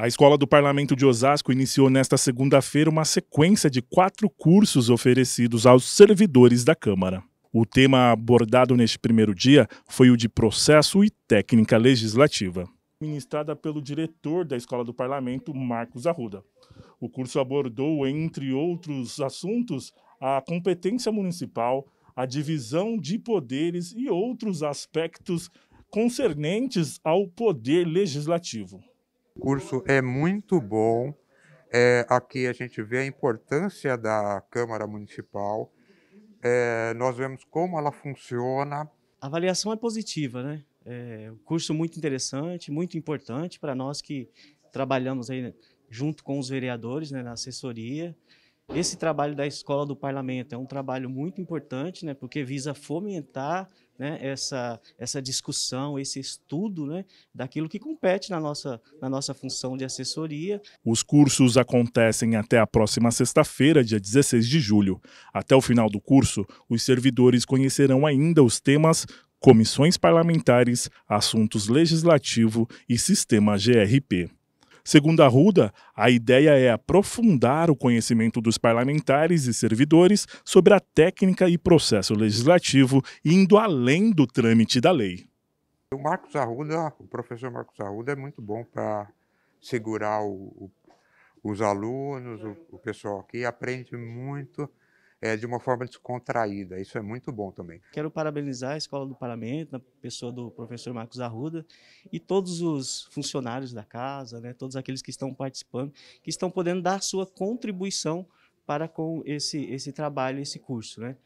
A Escola do Parlamento de Osasco iniciou nesta segunda-feira uma sequência de quatro cursos oferecidos aos servidores da Câmara. O tema abordado neste primeiro dia foi o de processo e técnica legislativa, ministrada pelo diretor da Escola do Parlamento, Marcos Arruda. O curso abordou, entre outros assuntos, a competência municipal, a divisão de poderes e outros aspectos concernentes ao poder legislativo curso é muito bom. É, aqui a gente vê a importância da Câmara Municipal, é, nós vemos como ela funciona. A avaliação é positiva, né? É um curso muito interessante, muito importante para nós que trabalhamos aí né, junto com os vereadores né, na assessoria. Esse trabalho da Escola do Parlamento é um trabalho muito importante, né, porque visa fomentar né, essa, essa discussão, esse estudo né, daquilo que compete na nossa, na nossa função de assessoria. Os cursos acontecem até a próxima sexta-feira, dia 16 de julho. Até o final do curso, os servidores conhecerão ainda os temas comissões parlamentares, assuntos legislativo e sistema GRP. Segundo Arruda, a ideia é aprofundar o conhecimento dos parlamentares e servidores sobre a técnica e processo legislativo, indo além do trâmite da lei. O Marcos Arruda, o professor Marcos Arruda é muito bom para segurar o, o, os alunos, o, o pessoal aqui aprende muito é, de uma forma descontraída. Isso é muito bom também. Quero parabenizar a Escola do Parlamento, na pessoa do professor Marcos Arruda, e todos os funcionários da casa, né, todos aqueles que estão participando, que estão podendo dar sua contribuição para com esse, esse trabalho, esse curso. Né?